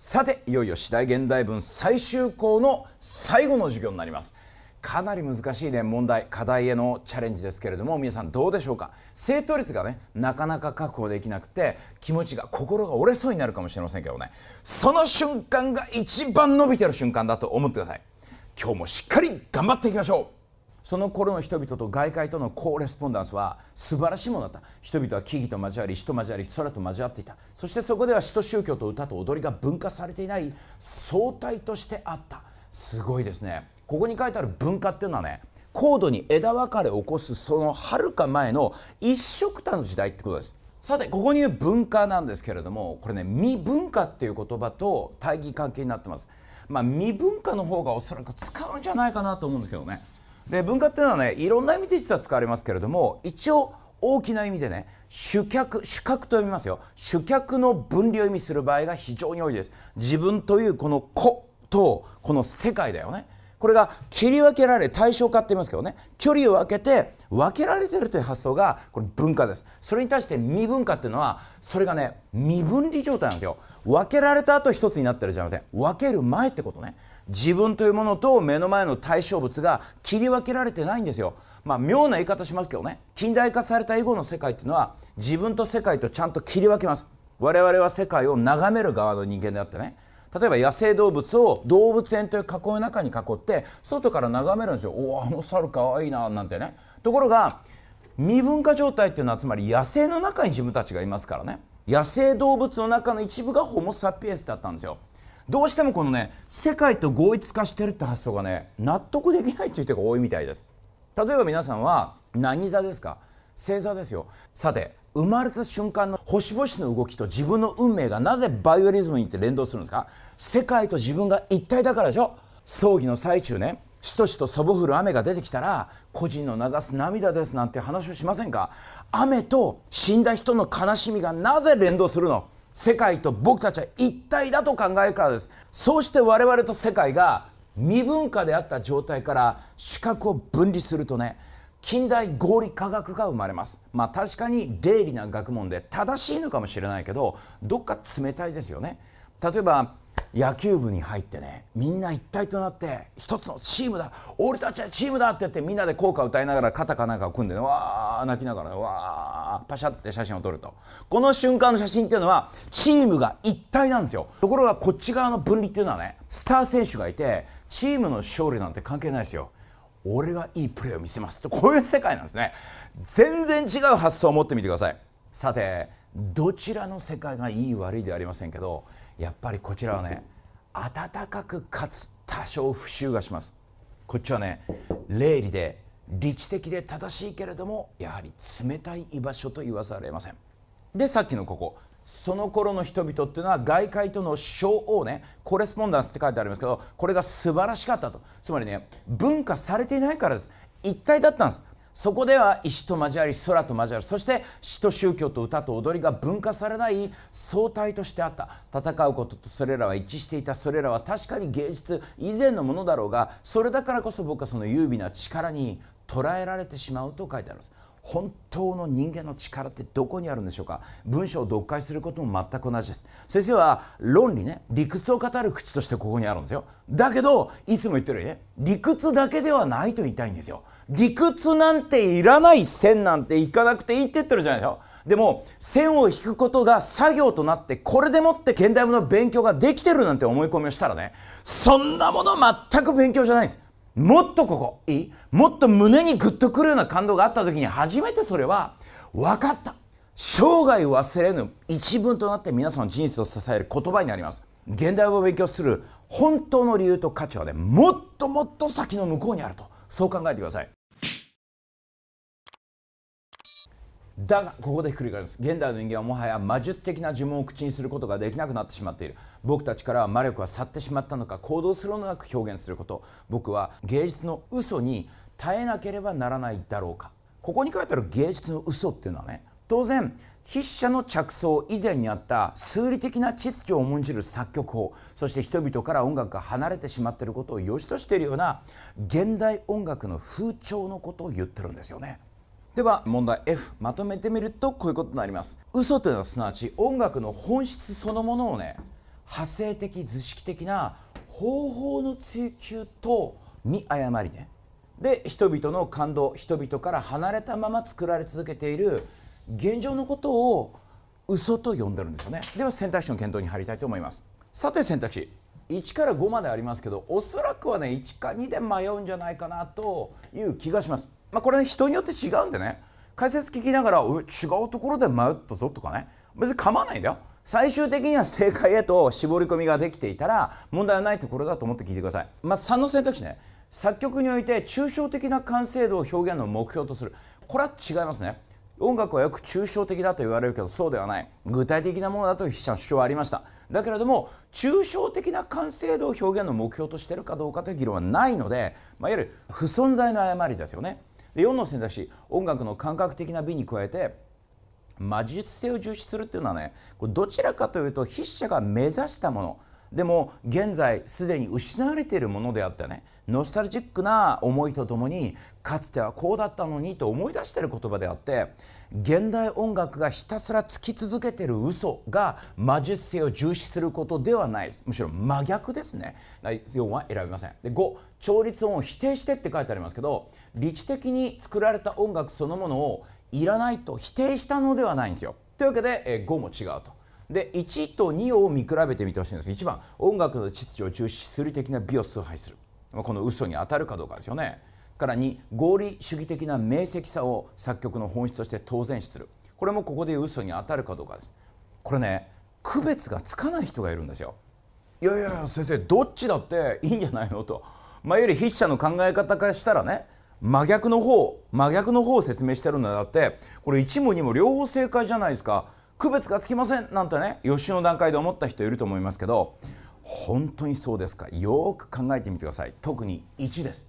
さていよいよ次第現代文最終項の最後の授業になりますかなり難しいね問題課題へのチャレンジですけれども皆さんどうでしょうか正答率がねなかなか確保できなくて気持ちが心が折れそうになるかもしれませんけどねその瞬間が一番伸びてる瞬間だと思ってください今日もしっかり頑張っていきましょうその頃の人々と外界とのコーレスポンダンスは素晴らしいものだった人々は木々と交わり人交わり空と交わっていたそしてそこでは詩と宗教と歌と踊りが分化されていない相対としてあったすごいですねここに書いてある文化っていうのはね高度に枝分かれを起こすそのはるか前の一色多の時代ってことですさてここに言う文化なんですけれどもこれね未文化っていう言葉と対義関係になってますまあ未文化の方がおそらく使うんじゃないかなと思うんですけどねで文化っていうのはねいろんな意味で実は使われますけれども一応大きな意味でね主客主客と呼びますよ主客の分離を意味する場合が非常に多いです自分というこの子とこの世界だよねこれが切り分けられ対象化って言いますけどね距離を分けて分けられてるという発想がこれ文化ですそれに対して未文化っていうのはそれがね未分離状態なんですよ分けられた後一つになってるじゃありません分ける前ってことね自分というものと目の前の対象物が切り分けられてないんですよ。まあ、妙な言い方しますけどね近代化された以後の世界っていうのは自分と世界とちゃんと切り分けます我々は世界を眺める側の人間であってね例えば野生動物を動物園という囲いの中に囲って外から眺めるんですよおおあの猿かわいいななんてねところが未分化状態っていうのはつまり野生の中に自分たちがいますからね野生動物の中の一部がホモ・サピエンスだったんですよどうしてもこのね世界と合一化してるって発想がね納得できないっていう人が多いみたいです例えば皆さんは何座ですか星座ですよさて生まれた瞬間の星々の動きと自分の運命がなぜバイオリズムにって連動するんですか世界と自分が一体だからでしょ葬儀の最中ねしとしとそぼ降る雨が出てきたら個人の流す涙ですなんて話をしませんか雨と死んだ人の悲しみがなぜ連動するの世界と僕たちは一体だと考えるからですそうして我々と世界が未文化であった状態から視覚を分離するとね近代合理科学が生まれますまあ確かに鋭利な学問で正しいのかもしれないけどどっか冷たいですよね例えば野球部に入ってねみんな一体となって一つのチームだ俺たちはチームだって言ってみんなで校歌歌いながら肩かなんかを組んで、ね、わー泣きながら、ね、わーパシャって写真を撮るとこの瞬間の写真っていうのはチームが一体なんですよところがこっち側の分離っていうのはねスター選手がいてチームの勝利なんて関係ないですよ俺がいいプレーを見せますとこういう世界なんですね全然違う発想を持ってみてくださいさてどちらの世界がいい悪いではありませんけどやっぱりこちらはね暖かくかつ多少不臭がしますこっちはね霊理で理知的で正しいけれどもやはり冷たい居場所と言わざるを得ませんでさっきのここその頃の人々っていうのは外界との称号ねコレスポンダンスって書いてありますけどこれが素晴らしかったとつまりね文化されていないからです一体だったんですそこでは石と交わり空と交わるそして詩と宗教と歌と踊りが分化されない総体としてあった戦うこととそれらは一致していたそれらは確かに芸術以前のものだろうがそれだからこそ僕はその優美な力に捉えられてしまうと書いてあります本当の人間の力ってどこにあるんでしょうか文章を読解することも全く同じです先生は論理ね理屈を語る口としてここにあるんですよだけどいつも言ってるようにね理屈だけではないと言いたいんですよ理屈なんていらない線なんていかなくていいって言ってるじゃないですか。でも線を引くことが作業となってこれでもって現代文の勉強ができてるなんて思い込みをしたらねそんなもの全く勉強じゃないんですもっとここいいもっと胸にグッとくるような感動があった時に初めてそれは分かった生涯忘れぬ一文となって皆さんの人生を支える言葉になります現代文を勉強する本当の理由と価値はねもっともっと先の向こうにあるとそう考えてくださいだがここでひっくり返す現代の人間はもはや魔術的な呪文を口にすることができなくなってしまっている僕たちからは魔力は去ってしまったのか行動するのなく表現すること僕は芸術の嘘に耐えなければならないだろうかここに書いてある芸術の嘘っていうのはね当然筆者の着想以前にあった数理的な秩序を重んじる作曲法そして人々から音楽が離れてしまっていることを良しとしているような現代音楽の風潮のことを言ってるんですよね。では問題 F まとめてみるとこういうことになります嘘というのはすなわち音楽の本質そのものをね派生的図式的な方法の追求と見誤りねで人々の感動人々から離れたまま作られ続けている現状のことを嘘と呼んでるんですよねでは選択肢の検討に入りたいと思いますさて選択肢1から5までありますけどおそらくはね1か2で迷うんじゃないかなという気がしますまあ、これ、ね、人によって違うんでね解説聞きながら違うところで迷ったぞとかね別に構わないんだよ最終的には正解へと絞り込みができていたら問題はないところだと思って聞いてください、まあ、3の選択肢ね作曲において抽象的な完成度を表現の目標とするこれは違いますね音楽はよく抽象的だと言われるけどそうではない具体的なものだと筆者の主張はありましただけれども抽象的な完成度を表現の目標としてるかどうかという議論はないので、まあ、いわゆる不存在の誤りですよねで4の選択肢音楽の感覚的な美に加えて魔術性を重視するっていうのはねこれどちらかというと筆者が目指したものでも現在すでに失われているものであったねノスタルジックな思いとともにかつてはこうだったのにと思い出している言葉であって現代音楽がひたすらつき続けている嘘が魔術性を重視することではないですむしろ真逆ですね4は選びませんで5調律音を否定してって書いてありますけど理知的に作られた音楽そのものをいらないと否定したのではないんですよというわけで、え5も違うとで1と2を見比べてみてほしいんです1番音楽の秩序を重視する的な美を崇拝するこの嘘に当たるかどうかですよねから2合理主義的な明晰さを作曲の本質として当然視するこれもここでいう嘘に当たるかどうかですこれね区別がつかない人がいるんですよいやいや先生どっちだっていいんじゃないのとまあより筆者の考え方からしたらね真逆の方真逆の方を説明してるんだだってこれ一もにも両方正解じゃないですか区別がつきませんなんてね予習の段階で思った人いると思いますけど本当にそうですかよく考えてみてください特に1です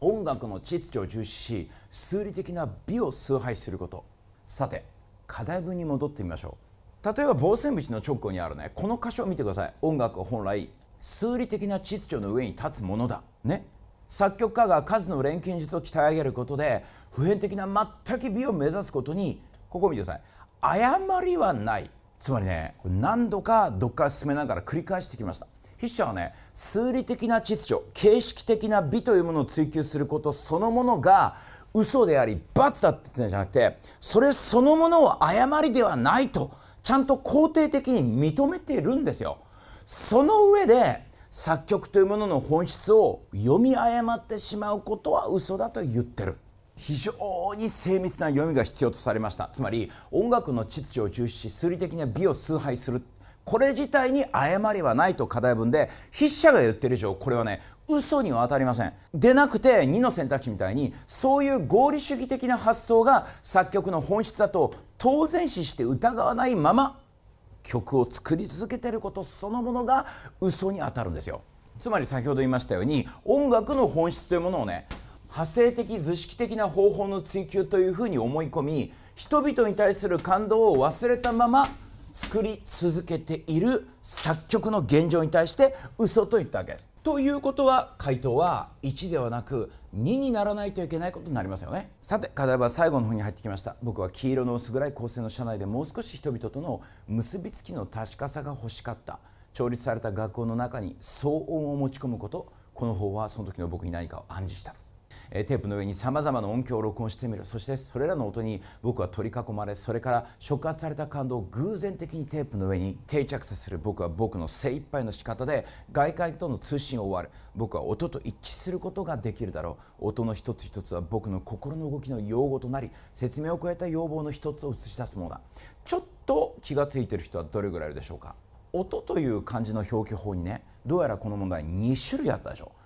音楽の秩序を重視し数理的な美を崇拝することさて課題文に戻ってみましょう例えば防線口の直後にあるねこの箇所を見てください音楽は本来数理的な秩序の上に立つものだね作曲家が数の錬金術を鍛え上げることで普遍的な全く美を目指すことにここを見てください誤りはないつまりね何度か読解を進めながら繰り返してきました筆者はね数理的な秩序形式的な美というものを追求することそのものが嘘であり罰だって言ってんじゃなくてそれそのものを誤りではないとちゃんと肯定的に認めているんですよその上で作曲というものの本質を読み誤ってしまうことは嘘だと言ってる非常に精密な読みが必要とされましたつまり音楽の秩序を重視し数理的な美を崇拝するこれ自体に誤りはないと課題文で筆者が言ってる以上これはね嘘には当たりませんでなくて2の選択肢みたいにそういう合理主義的な発想が作曲の本質だと当然視して疑わないまま曲を作り続けてることそのものが嘘に当たるんですよつまり先ほど言いましたように音楽の本質というものをね派生的図式的な方法の追求というふうに思い込み人々に対する感動を忘れたまま作り続けている作曲の現状に対して嘘と言ったわけです。ということは回答は1ではなく2にならないといけないことになりますよね。さて課題は最後の方に入ってきました。僕は黄色の薄暗い構成の車内でもう少し人々との結びつきの確かさが欲しかった。調律された学校の中に騒音を持ち込むことこの方はその時の僕に何かを暗示した。えテープの上にさまざまな音響を録音してみるそしてそれらの音に僕は取り囲まれそれから触発された感動を偶然的にテープの上に定着させる僕は僕の精一杯の仕方で外界との通信を終わる僕は音と一致することができるだろう音の一つ一つは僕の心の動きの用語となり説明を超えた要望の一つを映し出すものだちょっと気が付いてる人はどれぐらいいるでしょうか音という漢字の表記法にねどうやらこの問題2種類あったでしょう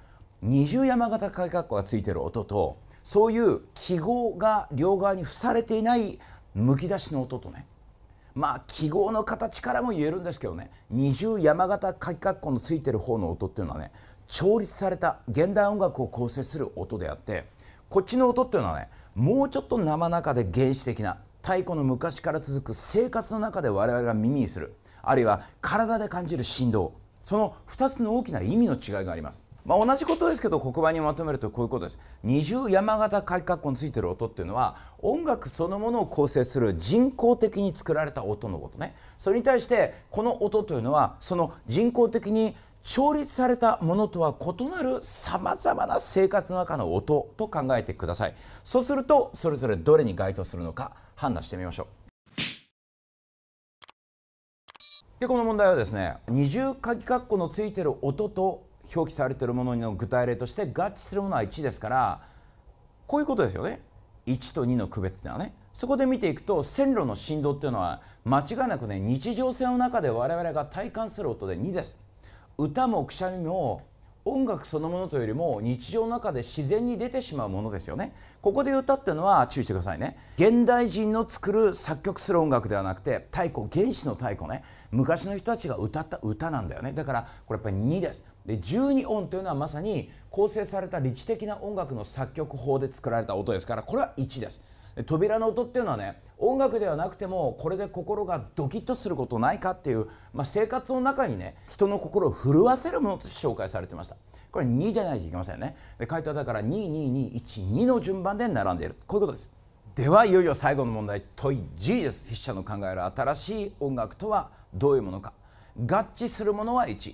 二重山形改革がついてる音とそういう記号が両側に付されていないむき出しの音とねまあ記号の形からも言えるんですけどね二重山形書き括弧のついてる方の音っていうのはね調律された現代音楽を構成する音であってこっちの音っていうのはねもうちょっと生中で原始的な太古の昔から続く生活の中で我々が耳にするあるいは体で感じる振動その2つの大きな意味の違いがありますまあ、同じことですけど黒板にまとめるとこういうことです二重山形開括弧についてる音っていうのは音楽そのものを構成する人工的に作られた音のことねそれに対してこの音というのはその人工的に調律されたものとは異なるさまざまな生活の中の音と考えてくださいそうするとそれぞれどれに該当するのか判断してみましょうでこの問題はですね二重鍵括弧のついてる音と表記されてるものの具体例として合致するものは1ですからこういうことですよね1と2の区別っはねそこで見ていくと線路の振動っていうのは間違いなくね日常性の中で我々が体感する音で2です歌もくしゃみも音楽そのものというよりも日常の中で自然に出てしまうものですよねここで歌ってのは注意してくださいね現代人の作る作曲する音楽ではなくて太鼓原始の太鼓ね昔の人たちが歌った歌なんだよねだからこれやっぱり2ですで12音というのはまさに構成された理知的な音楽の作曲法で作られた音ですからこれは1です扉の音っていうのはね音楽ではなくてもこれで心がドキッとすることないかっていう、まあ、生活の中にね人の心を震わせるものとして紹介されてましたこれ2じゃないといけませんねで回答だから22212の順番で並んでいるこういうことですではいよいよ最後の問題問い G です筆者の考える新しい音楽とはどういうものか合致するものは1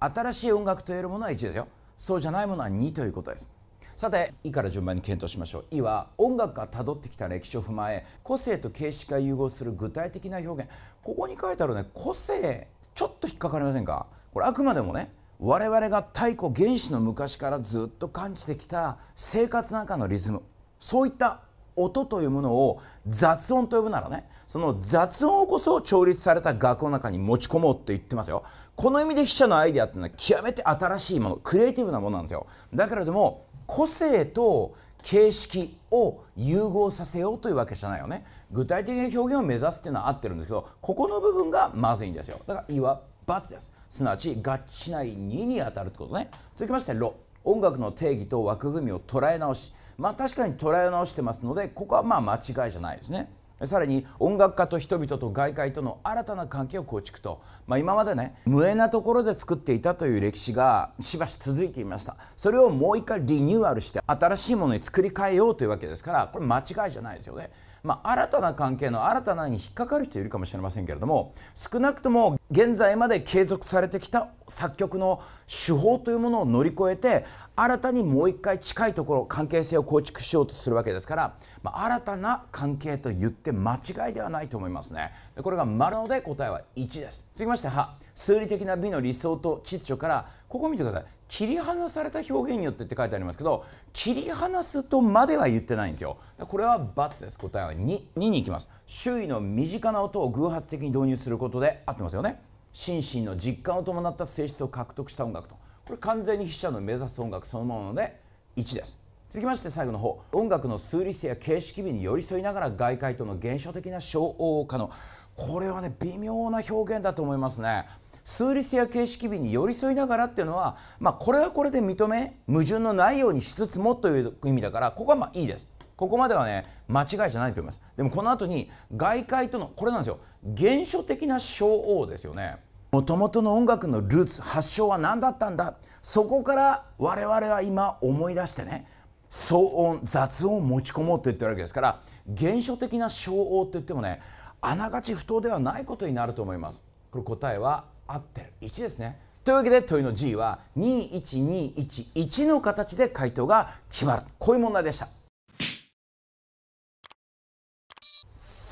新しい音楽と言えるものは1ですよそうじゃないものは2ということですさて「い」から順番に検討しましょう「い」は音楽がたどってきた歴史を踏まえ個性と形式が融合する具体的な表現ここに書いてあるね個性ちょっと引っかかりませんかこれあくまでもね我々が太古原始の昔からずっと感じてきた生活の中のリズムそういった音というものを雑音と呼ぶならねその雑音こそ調律された学校の中に持ち込もうって言ってますよこの意味で筆者のアイデアっていうのは極めて新しいものクリエイティブなものなんですよだけれども個性と形式を融合させようというわけじゃないよね具体的な表現を目指すっていうのは合ってるんですけどここの部分がまずいんですよだから「い」は×ですすなわち合致しない「に」に当たるってことね続きまして「ろ」音楽の定義と枠組みを捉え直しまあ確かに捉え直してますのでここはまあ間違いじゃないですねさらに音楽家と人々と外界との新たな関係を構築と、まあ、今までね無縁なところで作っていたという歴史がしばし続いていましたそれをもう一回リニューアルして新しいものに作り変えようというわけですからこれ間違いじゃないですよねまあ、新たな関係の新たなに引っかかる人いるかもしれませんけれども少なくとも現在まで継続されてきた作曲の手法というものを乗り越えて新たにもう一回近いところ関係性を構築しようとするわけですから、まあ、新たな関係と言って間違いではないと思いますねこれが丸ので答えは1です続きましては数理的な美の理想と秩序からここ見てください切り離された表現によってって書いてありますけど切り離すとまでは言ってないんですよこれは×です答えは 2, 2に行きます周囲の身近な音を偶発的に導入することで合ってますよね心身の実感を伴った性質を獲得した音楽とこれ完全に筆者の目指す音楽そのもので1です続きまして最後の方音楽の数理性や形式美に寄り添いながら外界との現象的な消応化のこれはね微妙な表現だと思いますね数律や形式美に寄り添いながらっていうのは、まあ、これはこれで認め矛盾のないようにしつつもという意味だからここはまあいいです。ここまではね間違いじゃないと思います。でもこの後に外界とのこれなんですよ原初的な称王ですよね。もともとの音楽のルーツ発祥は何だったんだそこから我々は今思い出してね騒音雑音を持ち込もうって言ってるわけですから原初的な称王って言ってもねあながち不当ではないことになると思います。これ答えは合ってる1ですねというわけで問いの G は21211の形で回答が決まるこういう問題でした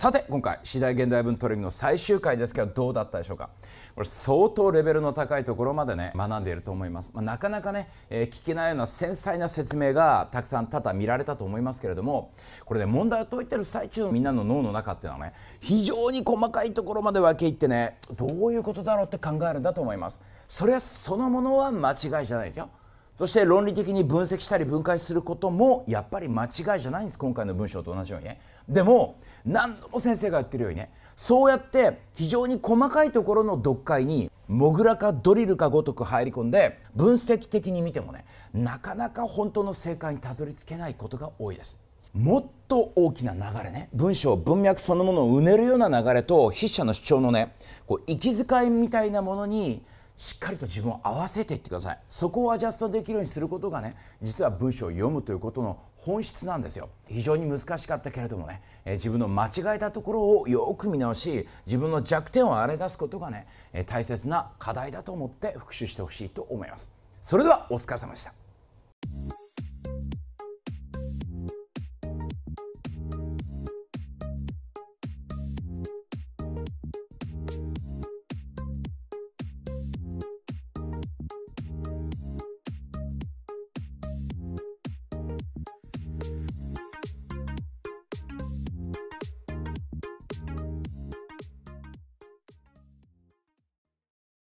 さて今回次第現代文トレーニングの最終回ですけどどうだったでしょうかこれ相当レベルの高いところまでね学んでいると思います、まあ、なかなかね、えー、聞けないような繊細な説明がたくさん多々見られたと思いますけれどもこれね問題を解いてる最中のみんなの脳の中っていうのはね非常に細かいところまで分け入ってねどういうことだろうって考えるんだと思いますそれはそのものは間違いじゃないですよそして論理的に分析したり分解することもやっぱり間違いじゃないんです今回の文章と同じようにねでも何度も先生が言ってるようにねそうやって非常に細かいところの読解にモグラかドリルかごとく入り込んで分析的に見てもねなかなか本当の正解にたどり着けないことが多いです。もっと大きな流れね文章文脈そのものをうねるような流れと筆者の主張のねこう息遣いみたいなものにしっかりと自分を合わせていってくださいそこをアジャストできるようにすることがね実は文章を読むということの本質なんですよ非常に難しかったけれどもね、え自分の間違えたところをよく見直し自分の弱点を洗い出すことがね、え大切な課題だと思って復習してほしいと思いますそれではお疲れ様でした